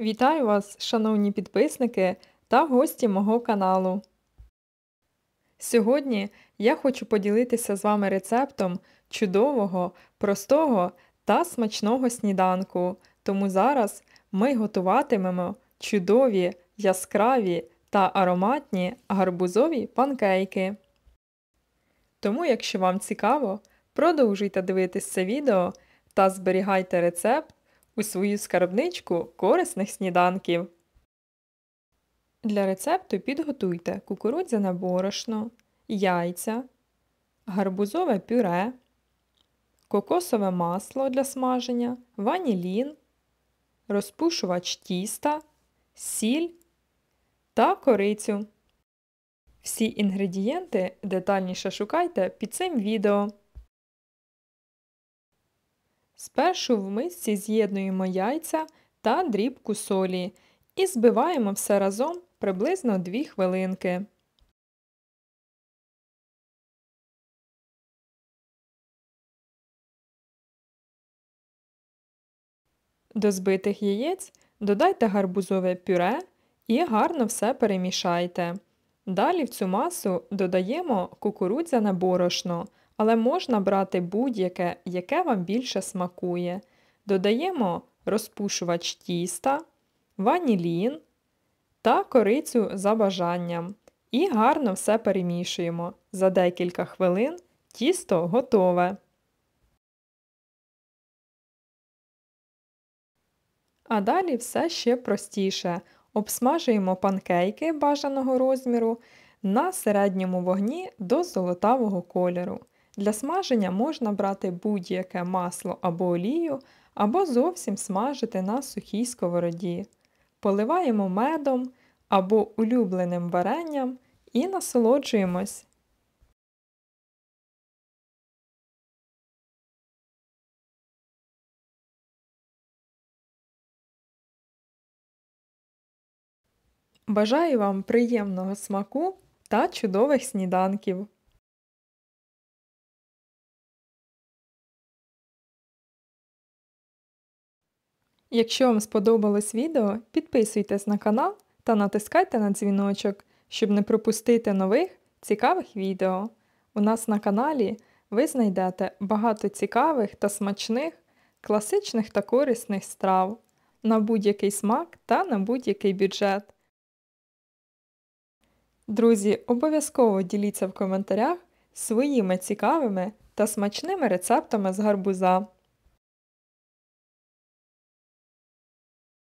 Вітаю вас, шановні підписники та гості мого каналу. Сьогодні я хочу поділитися з вами рецептом чудового, простого та смачного сніданку, тому зараз ми готуватимемо чудові, яскраві та ароматні гарбузові панкейки. Тому, якщо вам цікаво, продовжуйте дивитися це відео та зберігайте рецепт у свою скарбничку корисних сніданків. Для рецепту підготуйте кукурудзяне борошно, яйця, гарбузове пюре, кокосове масло для смаження, ванілін, розпушувач тіста, сіль та корицю. Всі інгредієнти детальніше шукайте під цим відео. Спершу в мисці з'єднуємо яйця та дрібку солі і збиваємо все разом приблизно 2 хвилинки. До збитих яєць додайте гарбузове пюре і гарно все перемішайте. Далі в цю масу додаємо кукурудзяне борошно – але можна брати будь-яке, яке вам більше смакує. Додаємо розпушувач тіста, ванілін та корицю за бажанням. І гарно все перемішуємо. За декілька хвилин тісто готове. А далі все ще простіше. Обсмажуємо панкейки бажаного розміру на середньому вогні до золотавого кольору. Для смаження можна брати будь-яке масло або олію, або зовсім смажити на сухій сковороді. Поливаємо медом або улюбленим варенням і насолоджуємось. Бажаю вам приємного смаку та чудових сніданків! Якщо вам сподобалось відео, підписуйтесь на канал та натискайте на дзвіночок, щоб не пропустити нових цікавих відео. У нас на каналі ви знайдете багато цікавих та смачних, класичних та корисних страв на будь-який смак та на будь-який бюджет. Друзі, обов'язково діліться в коментарях своїми цікавими та смачними рецептами з гарбуза.